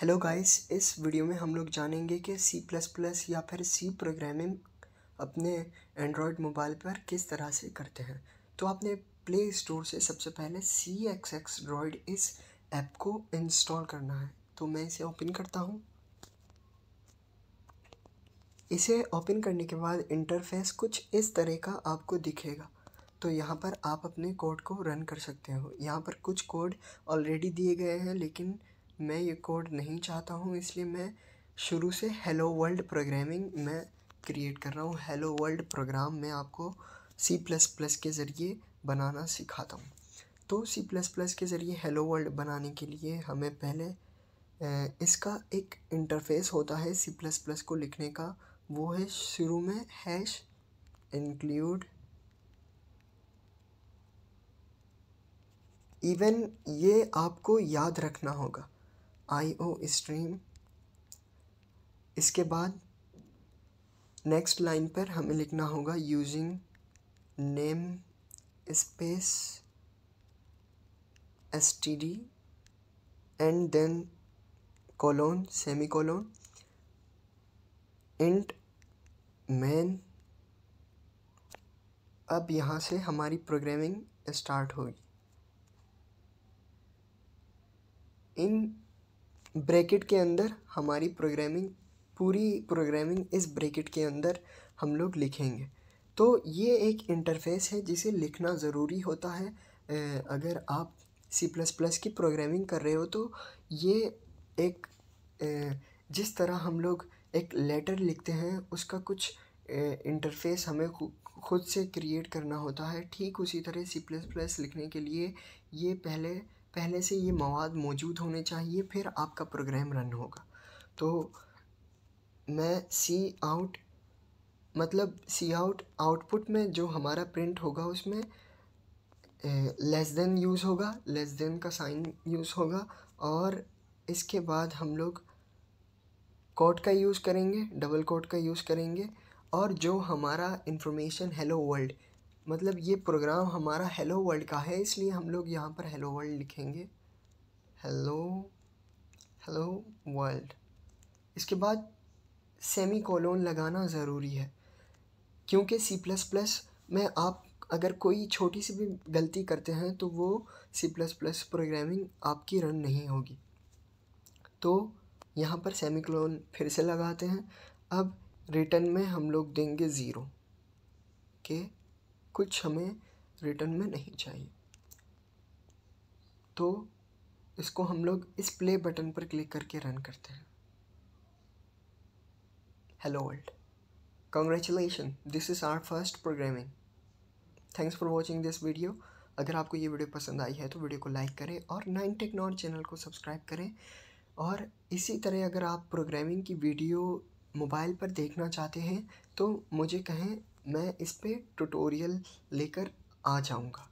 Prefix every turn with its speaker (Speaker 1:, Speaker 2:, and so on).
Speaker 1: hello guys इस video में हम लोग जानेंगे कि सी प्लस प्लस या फिर सी प्रोग्रामिंग अपने एंड्रॉयड मोबाइल पर किस तरह से करते हैं तो आपने प्ले स्टोर से सबसे पहले सी एक्स एक्स ड्रॉयड इस ऐप को इंस्टॉल करना है तो मैं इसे ओपन करता हूँ इसे ओपन करने के बाद इंटरफेस कुछ इस तरह का आपको दिखेगा तो यहाँ पर आप अपने कोड को रन कर सकते हो यहाँ पर कुछ कोड ऑलरेडी दिए गए हैं लेकिन मैं ये कोड नहीं चाहता हूँ इसलिए मैं शुरू से हेलो वर्ल्ड प्रोग्रामिंग मैं क्रिएट कर रहा हूँ हेलो वर्ल्ड प्रोग्राम मैं आपको सी प्लस प्लस के ज़रिए बनाना सिखाता हूँ तो सी प्लस प्लस के ज़रिए हेलो वर्ल्ड बनाने के लिए हमें पहले इसका एक इंटरफेस होता है सी प्लस प्लस को लिखने का वो है शुरू में हैश इंक्लूड इवन ये आपको याद रखना होगा आई ओ स्ट्रीम इसके बाद नेक्स्ट लाइन पर हमें लिखना होगा using namespace S T D and then colon semicolon int main अब यहाँ से हमारी प्रोग्रामिंग स्टार्ट होगी इन ब्रैकेट के अंदर हमारी प्रोग्रामिंग पूरी प्रोग्रामिंग इस ब्रैकेट के अंदर हम लोग लिखेंगे तो ये एक इंटरफेस है जिसे लिखना ज़रूरी होता है अगर आप सी प्लस प्लस की प्रोग्रामिंग कर रहे हो तो ये एक जिस तरह हम लोग एक लेटर लिखते हैं उसका कुछ इंटरफेस हमें खुद से क्रिएट करना होता है ठीक उसी तरह सी प्लस प्लस लिखने के लिए ये पहले पहले से ये मवाद मौजूद होने चाहिए फिर आपका प्रोग्राम रन होगा तो मैं सी आउट मतलब सी आउट आउटपुट में जो हमारा प्रिंट होगा उसमें लेस देन यूज़ होगा लेस देन का साइन यूज़ होगा और इसके बाद हम लोग कोट का यूज़ करेंगे डबल कोट का यूज़ करेंगे और जो हमारा इंफॉर्मेशन हेलो वर्ल्ड मतलब ये प्रोग्राम हमारा हेलो वर्ल्ड का है इसलिए हम लोग यहाँ पर हेलो वर्ल्ड लिखेंगे हेलो हेलो वर्ल्ड इसके बाद सेमी कॉलोन लगाना ज़रूरी है क्योंकि सी प्लस प्लस में आप अगर कोई छोटी सी भी गलती करते हैं तो वो सी प्लस प्लस प्रोग्रामिंग आपकी रन नहीं होगी तो यहाँ पर सेमी कॉलोन फिर से लगाते हैं अब रिटर्न में हम लोग देंगे ज़ीरो के कुछ हमें रिटर्न में नहीं चाहिए तो इसको हम लोग इस प्ले बटन पर क्लिक करके रन करते हैं hello world congratulation this is our first programming thanks for watching this video अगर आपको ये वीडियो पसंद आई है तो वीडियो को लाइक करें और नाइन टेक्नोर चैनल को सब्सक्राइब करें और इसी तरह अगर आप प्रोग्रामिंग की वीडियो मोबाइल पर देखना चाहते हैं तो मुझे कहें मैं इस पर ट्यूटोरियल लेकर आ जाऊँगा